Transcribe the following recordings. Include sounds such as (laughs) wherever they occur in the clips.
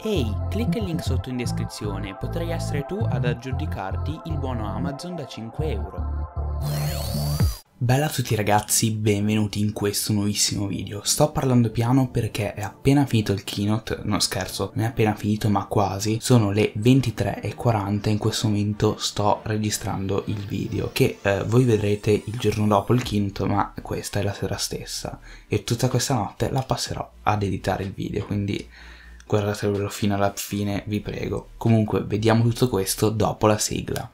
Ehi, hey, clicca il link sotto in descrizione, potrai essere tu ad aggiudicarti il buono Amazon da 5 euro. Bella a tutti ragazzi, benvenuti in questo nuovissimo video. Sto parlando piano perché è appena finito il keynote, non scherzo, non è appena finito ma quasi, sono le 23.40 in questo momento sto registrando il video che eh, voi vedrete il giorno dopo il keynote ma questa è la sera stessa e tutta questa notte la passerò ad editare il video quindi guardatelo fino alla fine, vi prego. Comunque, vediamo tutto questo dopo la sigla.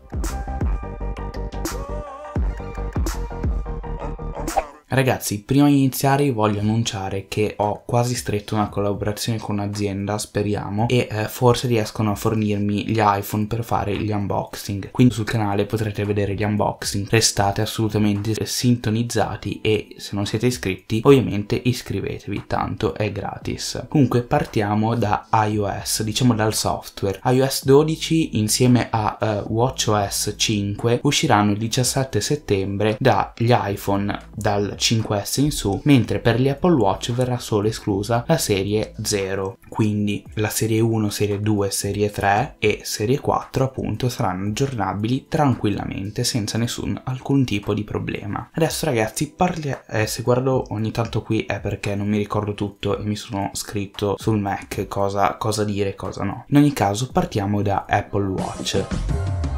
Ragazzi, prima di iniziare voglio annunciare che ho quasi stretto una collaborazione con un'azienda, speriamo, e eh, forse riescono a fornirmi gli iPhone per fare gli unboxing. Quindi sul canale potrete vedere gli unboxing. Restate assolutamente sintonizzati e se non siete iscritti, ovviamente iscrivetevi, tanto è gratis. Comunque partiamo da iOS, diciamo dal software. iOS 12 insieme a eh, WatchOS 5 usciranno il 17 settembre dagli iPhone dal 5S in su, mentre per gli Apple Watch verrà solo esclusa la serie 0. Quindi la serie 1, serie 2, serie 3 e serie 4 appunto saranno aggiornabili tranquillamente senza nessun alcun tipo di problema. Adesso ragazzi parli eh, se guardo ogni tanto qui è perché non mi ricordo tutto e mi sono scritto sul Mac cosa, cosa dire e cosa no. In ogni caso partiamo da Apple Watch.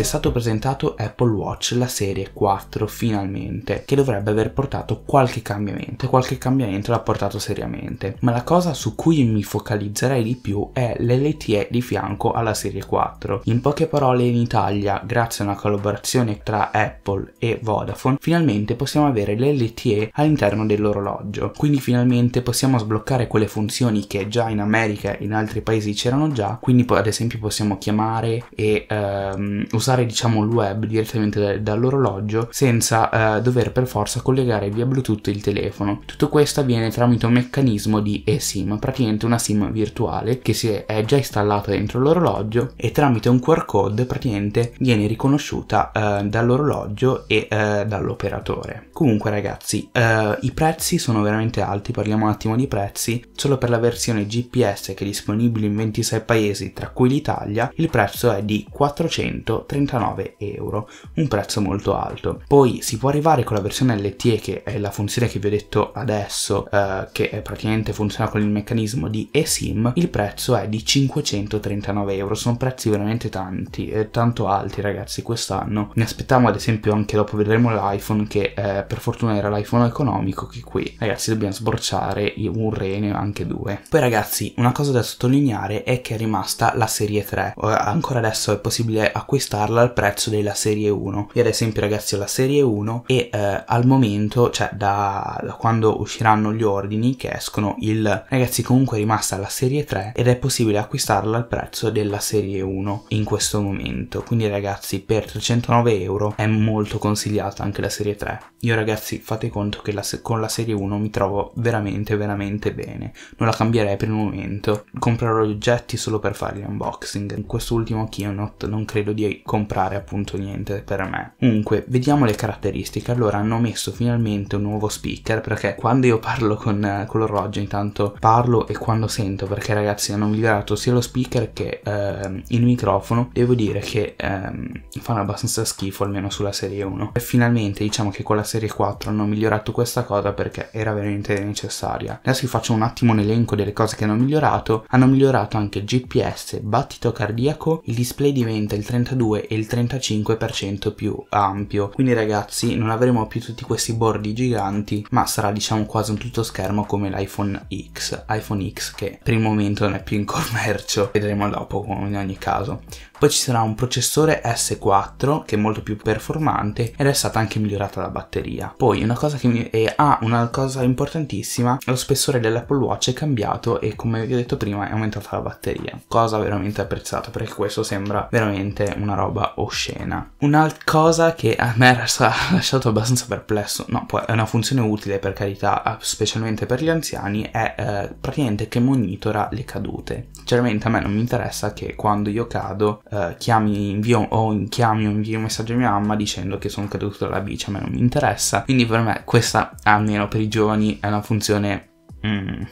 è stato presentato Apple Watch, la serie 4 finalmente, che dovrebbe aver portato qualche cambiamento qualche cambiamento l'ha portato seriamente. Ma la cosa su cui mi focalizzerei di più è l'LTE di fianco alla serie 4. In poche parole in Italia, grazie a una collaborazione tra Apple e Vodafone, finalmente possiamo avere l'LTE all'interno dell'orologio. Quindi finalmente possiamo sbloccare quelle funzioni che già in America e in altri paesi c'erano già, quindi ad esempio possiamo chiamare e ehm, usare usare diciamo il web direttamente da, dall'orologio senza eh, dover per forza collegare via Bluetooth il telefono. Tutto questo avviene tramite un meccanismo di eSIM, praticamente una SIM virtuale che si è già installata dentro l'orologio e tramite un QR code praticamente viene riconosciuta eh, dall'orologio e eh, dall'operatore. Comunque ragazzi, eh, i prezzi sono veramente alti, parliamo un attimo di prezzi, solo per la versione GPS che è disponibile in 26 paesi tra cui l'Italia, il prezzo è di 430 39 euro, un prezzo molto alto. Poi si può arrivare con la versione LTE, che è la funzione che vi ho detto adesso, eh, che praticamente funziona con il meccanismo di eSIM, il prezzo è di 539 euro, sono prezzi veramente tanti, eh, tanto alti ragazzi quest'anno. Mi aspettavo, ad esempio anche dopo vedremo l'iPhone che eh, per fortuna era l'iPhone economico che qui ragazzi dobbiamo sborciare un rene anche due. Poi ragazzi una cosa da sottolineare è che è rimasta la serie 3, eh, ancora adesso è possibile acquistarla comprarla al prezzo della serie 1. Io ad esempio ragazzi ho la serie 1 e eh, al momento, cioè da, da, quando usciranno gli ordini che escono il... Ragazzi comunque è rimasta la serie 3 ed è possibile acquistarla al prezzo della serie 1 in questo momento. Quindi ragazzi per 309 euro è molto consigliata anche la serie 3. Io ragazzi fate conto che la con la serie 1 mi trovo veramente veramente bene. Non la cambierei per il momento. Comprerò gli oggetti solo per farli unboxing. In quest'ultimo keynote non credo di comprare comprare appunto niente per me. Comunque, vediamo le caratteristiche. Allora, hanno messo finalmente un nuovo speaker perché quando io parlo con, con l'orologio intanto parlo e quando sento perché ragazzi hanno migliorato sia lo speaker che ehm, il microfono, devo dire che ehm, fanno abbastanza schifo almeno sulla serie 1. E finalmente diciamo che con la serie 4 hanno migliorato questa cosa perché era veramente necessaria. Adesso vi faccio un attimo un elenco delle cose che hanno migliorato. Hanno migliorato anche il GPS, battito cardiaco, il display diventa il 32 22 e il 35% più ampio. Quindi ragazzi non avremo più tutti questi bordi giganti ma sarà diciamo quasi un tutto schermo come l'iPhone X. iPhone X che per il momento non è più in commercio, (laughs) vedremo dopo in ogni caso. Poi ci sarà un processore S4 che è molto più performante ed è stata anche migliorata la batteria. Poi una cosa che mi... e, ah, una cosa importantissima, lo spessore dell'Apple Watch è cambiato e come vi ho detto prima è aumentata la batteria, cosa veramente apprezzata perché questo sembra veramente una roba roba oscena. Una cosa che a me ha (laughs) lasciato abbastanza perplesso, no, poi è una funzione utile per carità, specialmente per gli anziani, è eh, praticamente che monitora le cadute. Sinceramente a me non mi interessa che quando io cado eh, chiami, invio, o chiami o invio un messaggio a mia mamma dicendo che sono caduto dalla bici, a me non mi interessa. Quindi per me questa, almeno per i giovani, è una funzione... Mm,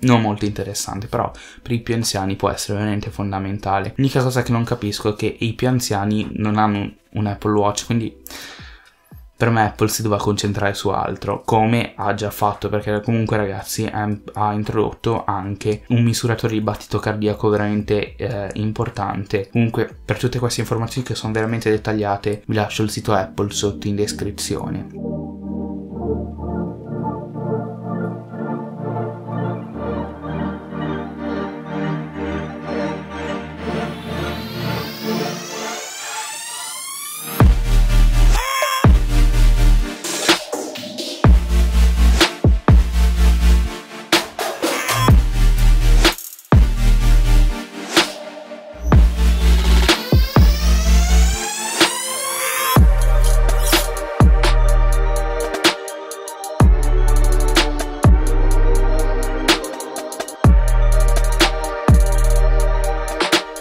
non molto interessante, però per i più anziani può essere veramente fondamentale. L'unica cosa che non capisco è che i più anziani non hanno un Apple Watch, quindi per me Apple si doveva concentrare su altro, come ha già fatto, perché comunque ragazzi ha introdotto anche un misuratore di battito cardiaco veramente eh, importante. Comunque per tutte queste informazioni che sono veramente dettagliate vi lascio il sito Apple sotto in descrizione.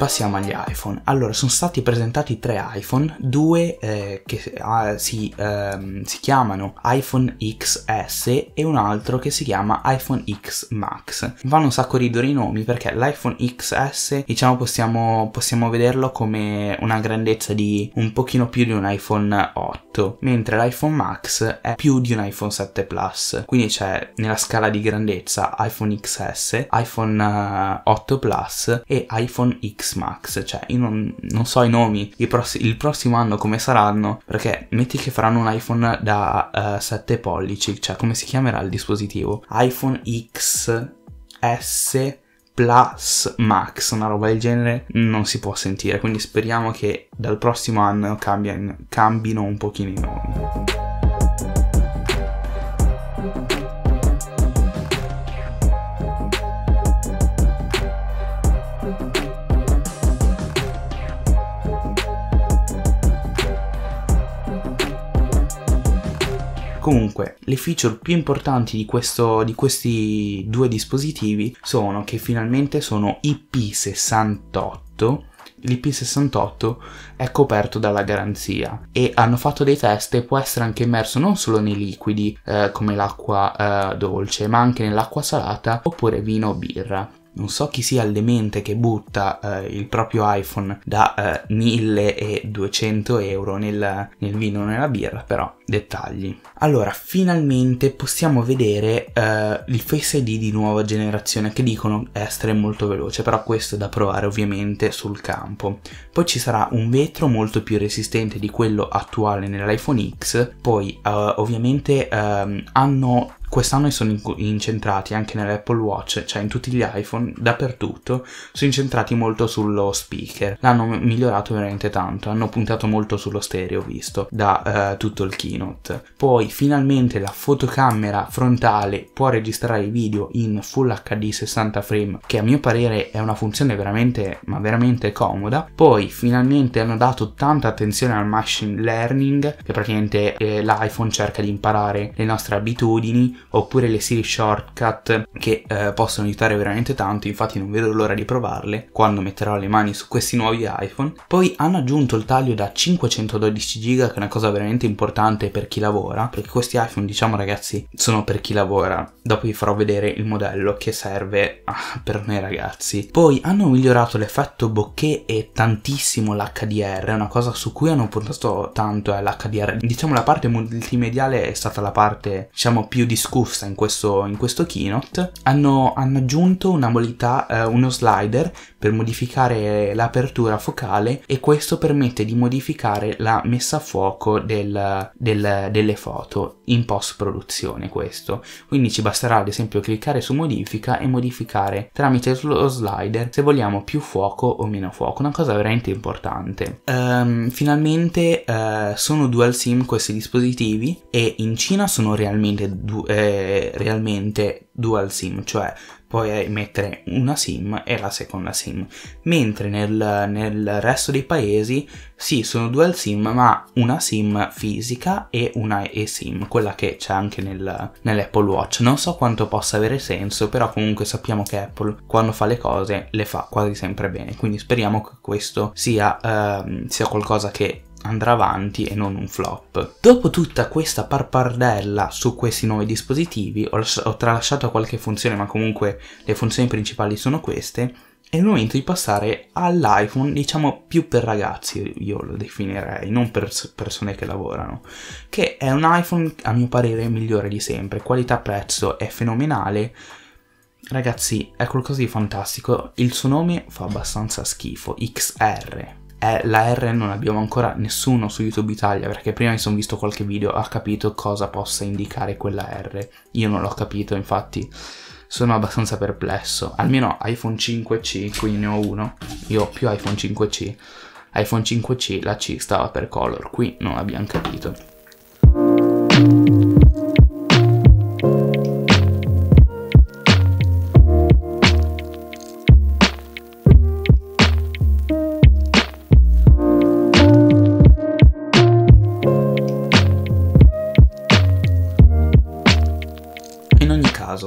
passiamo agli iPhone. Allora, sono stati presentati tre iPhone, due eh, che ah, si, ehm, si, chiamano iPhone XS e un altro che si chiama iPhone X Max. Vanno un sacco ridere i nomi perché l'iPhone XS, diciamo, possiamo, possiamo vederlo come una grandezza di un pochino più di un iPhone 8, mentre l'iPhone Max è più di un iPhone 7 Plus. Quindi c'è nella scala di grandezza iPhone XS, iPhone 8 eh, Plus e iPhone X Max, cioè io non, non so i nomi, I pross- il prossimo anno come saranno, perché metti che faranno un iPhone da uh, eh, 7 pollici, cioè come si chiamerà il dispositivo? iPhone XS Plus Max, una roba del genere, non si può sentire, quindi speriamo che dal prossimo anno cambien, cambino un pochino i nomi. Comunque, le feature più importanti di, questo, di questi due dispositivi sono che finalmente sono IP68 l'IP68 è coperto dalla garanzia e hanno fatto dei test e può essere anche immerso non solo nei liquidi eh, come l'acqua eh, dolce ma anche nell'acqua salata oppure vino o birra non so chi sia il demente che butta eh, il proprio iPhone da eh, 1200 euro nel, nel vino nella birra, però dettagli. Allora, finalmente possiamo vedere eh, il Face ID di nuova generazione che dicono essere molto veloce, però questo è da provare ovviamente sul campo. Poi ci sarà un vetro molto più resistente di quello attuale nell'iPhone X, poi eh, ovviamente ehm, hanno quest'anno sono incentrati anche nell'Apple Watch, cioè in tutti gli iPhone, dappertutto, sono incentrati molto sullo speaker. L'hanno migliorato veramente tanto, hanno puntato molto sullo stereo, visto, da eh, tutto il keynote. Poi finalmente la fotocamera frontale può registrare i video in Full HD 60 frame, che a mio parere è una funzione veramente, ma veramente comoda. Poi finalmente hanno dato tanta attenzione al machine learning, che praticamente eh, l'iPhone cerca di imparare le nostre abitudini, oppure le Siri shortcut che eh, possono aiutare veramente tanto, infatti non vedo l'ora di provarle quando metterò le mani su questi nuovi iPhone. Poi hanno aggiunto il taglio da 512 GB che è una cosa veramente importante per chi lavora, perché questi iPhone diciamo ragazzi sono per chi lavora. Dopo vi farò vedere il modello che serve (laughs) per noi ragazzi. Poi hanno migliorato l'effetto bokeh e tantissimo l'HDR, una cosa su cui hanno puntato tanto è eh, l'HDR. Diciamo la parte multimediale è stata la parte diciamo più discussa discussa in questo, in questo keynote, hanno, hanno aggiunto una modalità, eh, uno slider per modificare l'apertura focale e questo permette di modificare la messa a fuoco del, del, delle foto in post produzione questo quindi ci basterà ad esempio cliccare su modifica e modificare tramite lo slider se vogliamo più fuoco o meno fuoco una cosa veramente importante um, finalmente uh, sono dual sim questi dispositivi e in Cina sono realmente, du eh, realmente dual sim cioè puoi mettere una sim e la seconda sim, mentre nel, nel, resto dei paesi sì, sono dual sim, ma una sim fisica e una eSIM, quella che c'è anche nel, nell'Apple Watch. Non so quanto possa avere senso, però comunque sappiamo che Apple quando fa le cose le fa quasi sempre bene, quindi speriamo che questo sia, uh, sia qualcosa che andrà avanti e non un flop. Dopo tutta questa parpardella su questi nuovi dispositivi, ho, ho tralasciato qualche funzione ma comunque le funzioni principali sono queste, è il momento di passare all'iPhone, diciamo più per ragazzi, io lo definirei, non per persone che lavorano, che è un iPhone a mio parere migliore di sempre, qualità-prezzo è fenomenale, ragazzi è qualcosa di fantastico, il suo nome fa abbastanza schifo, XR, è la R non abbiamo ancora nessuno su YouTube Italia perché prima mi sono visto qualche video ha capito cosa possa indicare quella R io non l'ho capito infatti sono abbastanza perplesso almeno iPhone 5C qui ne ho uno io ho più iPhone 5C iPhone 5C la C stava per color qui non abbiamo capito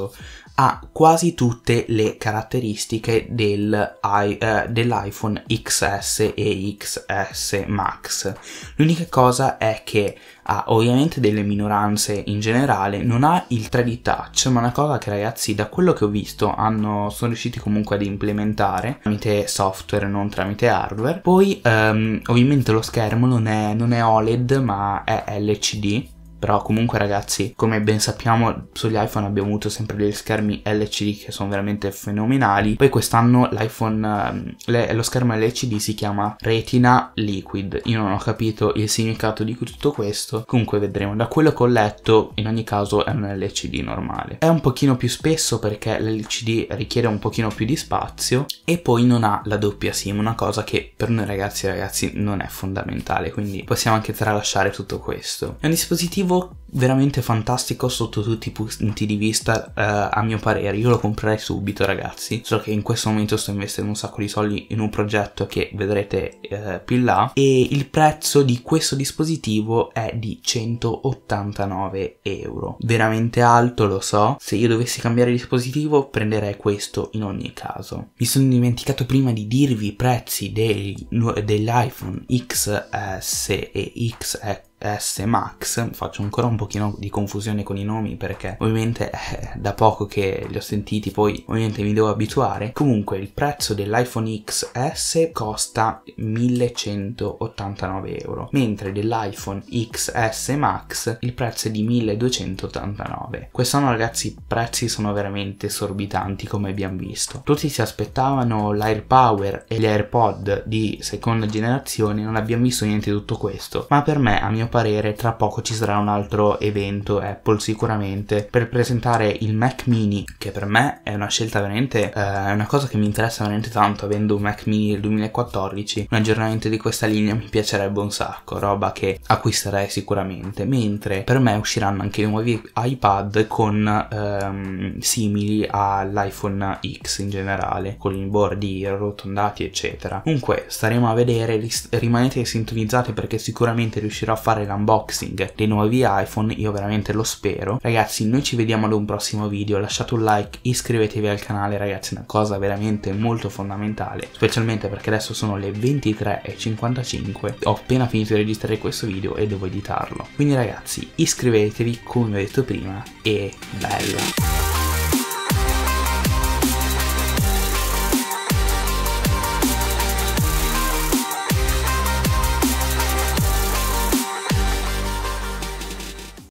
caso, ha quasi tutte le caratteristiche del, eh, dell'iPhone XS e XS Max. L'unica cosa è che ha ovviamente delle minoranze in generale, non ha il 3D touch, ma una cosa che ragazzi da quello che ho visto hanno, sono riusciti comunque ad implementare tramite software, non tramite hardware. Poi ehm, ovviamente lo schermo non è, non è OLED ma è LCD, però comunque ragazzi, come ben sappiamo, sugli iPhone abbiamo avuto sempre degli schermi LCD che sono veramente fenomenali. Poi quest'anno l'iPhone, ehm, le, lo schermo LCD si chiama Retina Liquid. Io non ho capito il significato di tutto questo, comunque vedremo. Da quello che ho letto, in ogni caso è un LCD normale. È un pochino più spesso perché l'LCD richiede un pochino più di spazio e poi non ha la doppia SIM, una cosa che per noi ragazzi ragazzi non è fondamentale, quindi possiamo anche tralasciare tutto questo. È un dispositivo Arrivo veramente fantastico sotto tutti i punti di vista uh, a mio parere io lo comprerei subito ragazzi solo che in questo momento sto investendo un sacco di soldi in un progetto che vedrete uh, più in là e il prezzo di questo dispositivo è di 189 euro veramente alto lo so se io dovessi cambiare dispositivo prenderei questo in ogni caso mi sono dimenticato prima di dirvi i prezzi degli, dell'iPhone XS e XX S Max, faccio ancora un pochino di confusione con i nomi perché ovviamente è eh, da poco che li ho sentiti, poi ovviamente mi devo abituare. Comunque il prezzo dell'iPhone XS costa 1189 euro, mentre dell'iPhone XS Max il prezzo è di 1289. Quest'anno ragazzi i prezzi sono veramente esorbitanti come abbiamo visto. Tutti si aspettavano l'AirPower e gli AirPod di seconda generazione, non abbiamo visto niente di tutto questo, ma per me a mio mio parere tra poco ci sarà un altro evento Apple sicuramente per presentare il Mac mini che per me è una scelta veramente eh, una cosa che mi interessa veramente tanto avendo un Mac mini del 2014 un aggiornamento di questa linea mi piacerebbe un sacco roba che acquisterei sicuramente mentre per me usciranno anche nuovi iPad con ehm, simili all'iPhone X in generale con i bordi arrotondati eccetera comunque staremo a vedere rimanete sintonizzati perché sicuramente riuscirò a fare fare l'unboxing dei nuovi iPhone, io veramente lo spero. Ragazzi, noi ci vediamo ad un prossimo video, lasciate un like, iscrivetevi al canale ragazzi, è una cosa veramente molto fondamentale, specialmente perché adesso sono le 23.55, ho appena finito di registrare questo video e devo editarlo. Quindi ragazzi, iscrivetevi come ho detto prima e bello!